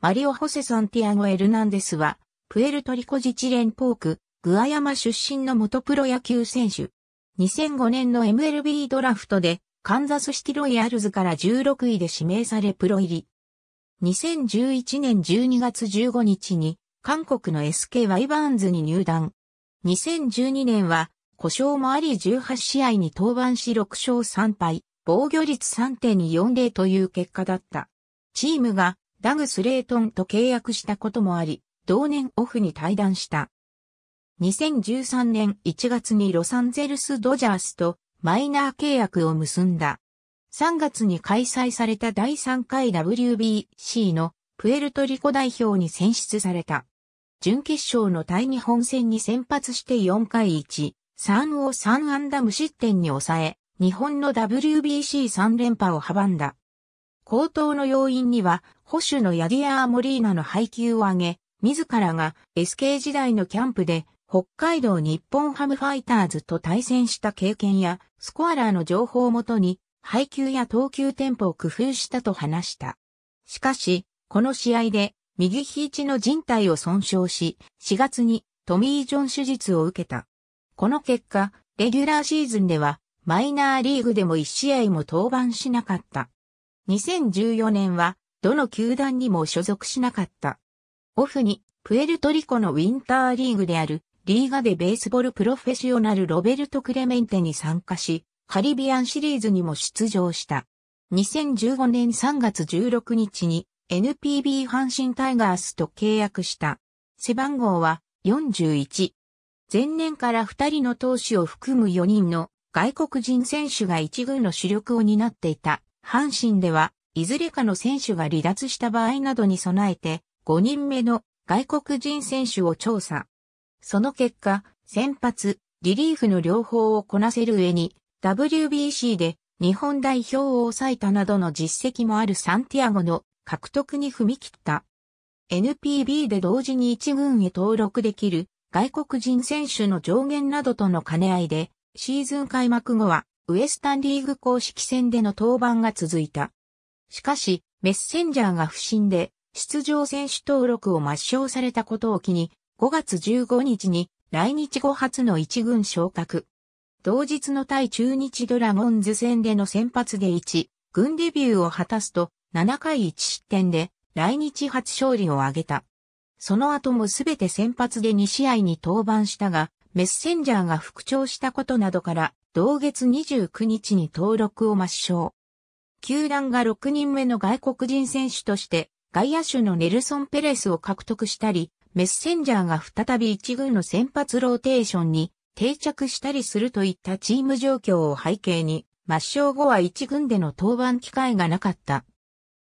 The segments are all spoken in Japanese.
マリオ・ホセ・サンティアゴ・エルナンデスは、プエルトリコ自治連邦区、グアヤマ出身の元プロ野球選手。2005年の MLB ドラフトで、カンザスシティロイヤルズから16位で指名されプロ入り。2011年12月15日に、韓国の SK ワイバーンズに入団。2012年は、故障もあり18試合に登板し6勝3敗、防御率3.40という結果だった。チームがダグ・スレートンと契約したこともあり、同年オフに退団した。2013年1月にロサンゼルス・ドジャースとマイナー契約を結んだ。3月に開催された第3回 WBC のプエルトリコ代表に選出された。準決勝の対日本戦に先発して4回1、3を3安打無失点に抑え、日本の WBC3 連覇を阻んだ。高騰の要因には、保守のヤディアー・モリーナの配給を挙げ、自らが SK 時代のキャンプで北海道日本ハムファイターズと対戦した経験やスコアラーの情報をもとに配球や投球テンポを工夫したと話した。しかし、この試合で右肘の人帯を損傷し、4月にトミー・ジョン手術を受けた。この結果、レギュラーシーズンではマイナーリーグでも1試合も登板しなかった。2014年は、どの球団にも所属しなかった。オフに、プエルトリコのウィンターリーグである、リーガでベースボールプロフェッショナルロベルト・クレメンテに参加し、カリビアンシリーズにも出場した。2015年3月16日に NPB 阪神タイガースと契約した。背番号は41。前年から2人の投手を含む4人の外国人選手が一軍の主力を担っていた阪神では、いずれかの選手が離脱した場合などに備えて、5人目の外国人選手を調査。その結果、先発、リリーフの両方をこなせる上に、WBC で日本代表を抑えたなどの実績もあるサンティアゴの獲得に踏み切った。NPB で同時に1軍へ登録できる外国人選手の上限などとの兼ね合いで、シーズン開幕後はウエスタンリーグ公式戦での登板が続いた。しかし、メッセンジャーが不審で、出場選手登録を抹消されたことを機に、5月15日に来日後初の一軍昇格。同日の対中日ドラゴンズ戦での先発で1、軍デビューを果たすと、7回1失点で、来日初勝利を挙げた。その後もすべて先発で2試合に登板したが、メッセンジャーが復調したことなどから、同月29日に登録を抹消。球団が6人目の外国人選手として外野手のネルソン・ペレスを獲得したり、メッセンジャーが再び一軍の先発ローテーションに定着したりするといったチーム状況を背景に、抹消後は一軍での登板機会がなかった。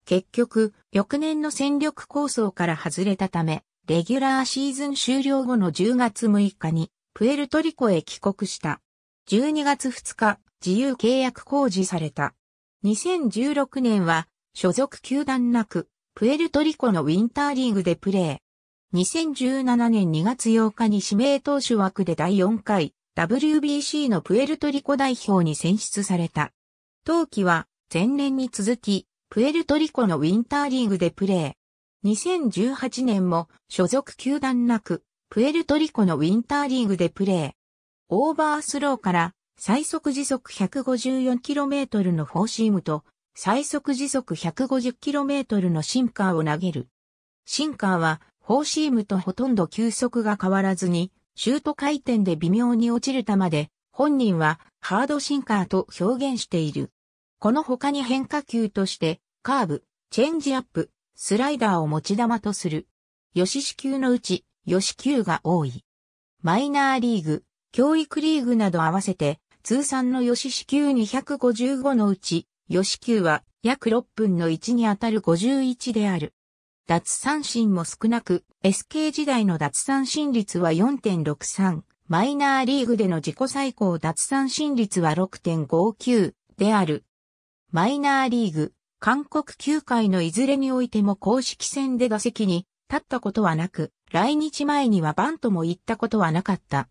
結局、翌年の戦力構想から外れたため、レギュラーシーズン終了後の10月6日に、プエルトリコへ帰国した。12月2日、自由契約公示された。2016年は、所属球団なく、プエルトリコのウィンターリーグでプレー。2017年2月8日に指名投手枠で第4回 WBC のプエルトリコ代表に選出された。当期は前年に続きプエルトリコのウィンターリーグでプレー。2018年も所属球団なくプエルトリコのウィンターリーグでプレー。オーバースローから最速時速 154km のフォーシームと最速時速 150km のシンカーを投げる。シンカーはフォーシームとほとんど球速が変わらずにシュート回転で微妙に落ちる球で本人はハードシンカーと表現している。この他に変化球としてカーブ、チェンジアップ、スライダーを持ち球とする。吉シ球のうち、吉支球が多い。マイナーリーグ、教育リーグなど合わせて、通算の吉支給255のうち、吉給は約6分の1に当たる51である。脱三振も少なく、SK 時代の脱三振率は4.63、マイナーリーグでの自己最高脱三振率は6.59である。マイナーリーグ、韓国球界のいずれにおいても公式戦で打席に立ったことはなく、来日前にはバントも行ったことはなかった。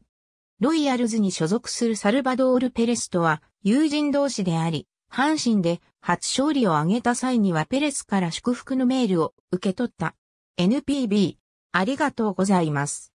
ロイヤルズに所属するサルバドール・ペレスとは友人同士であり、阪神で初勝利を挙げた際にはペレスから祝福のメールを受け取った。NPB、ありがとうございます。